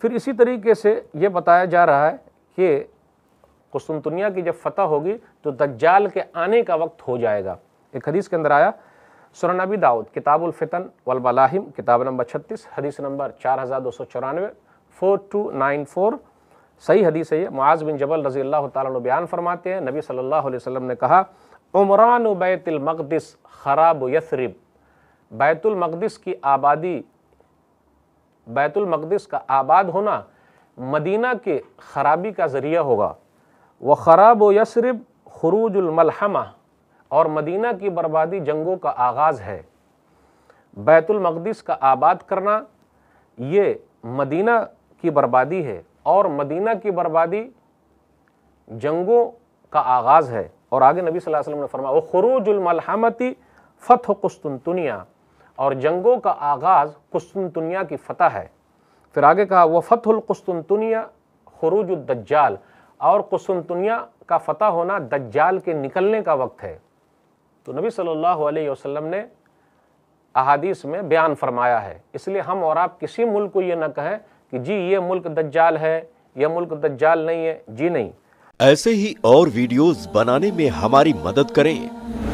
फिर इसी तरीके से ये बताया जा रहा है कि कुस्तुनतुनिया की जब फतह होगी तो दज्जाल के आने का वक्त हो जाएगा एक हदीस के अंदर आया नबी दाऊद किताबुल फितन वलबलाहिम किताब नंबर छत्तीस हदीस नंबर चार हज़ार दो सौ चौरानवे फोर टू नाइन फोर सही हदीस है ये मुआज़ बिन जबल रजी अल्लाह तयान फरमाते हैं नबी सल्लल्लाहु अलैहि वसल्लम ने कहा उमरान बैतुलमक़दस खराब यसरब बैतुलमक़दस की आबादी बैतुलमकदस का आबाद होना मदीना के खराबी का ज़रिया होगा व ख़राब व यसरब खरूजुलमलहमा और मदीना की बर्बादी जंगों का आगाज़ है बैतुलमक़दस का आबाद करना ये मदीना की बर्बादी है और मदीना की बर्बादी जंगों का आगाज़ है और आगे नबी सल्लल्लाहु अलैहि वसल्लम ने फरमाया वो खरूजमलहमती फ़तह कुस्तुनतुनिया और जंगों का आगाज़ कुस्तुनतुनिया की फ़तह है फिर आगे कहा वह फ़तुल्कुस्तुनतुनिया खरूजुद्दज्जाल और कुस्तुनतुनिया का फ़तह होना दज्जाल के निकलने का वक्त है तो नबी सल्लल्लाहु अलैहि वसल्लम ने अहादीस में बयान फरमाया है इसलिए हम और आप किसी मुल्क को ये न कहें कि जी ये मुल्क दज्जाल है यह मुल्क दज्जाल नहीं है जी नहीं ऐसे ही और वीडियोस बनाने में हमारी मदद करें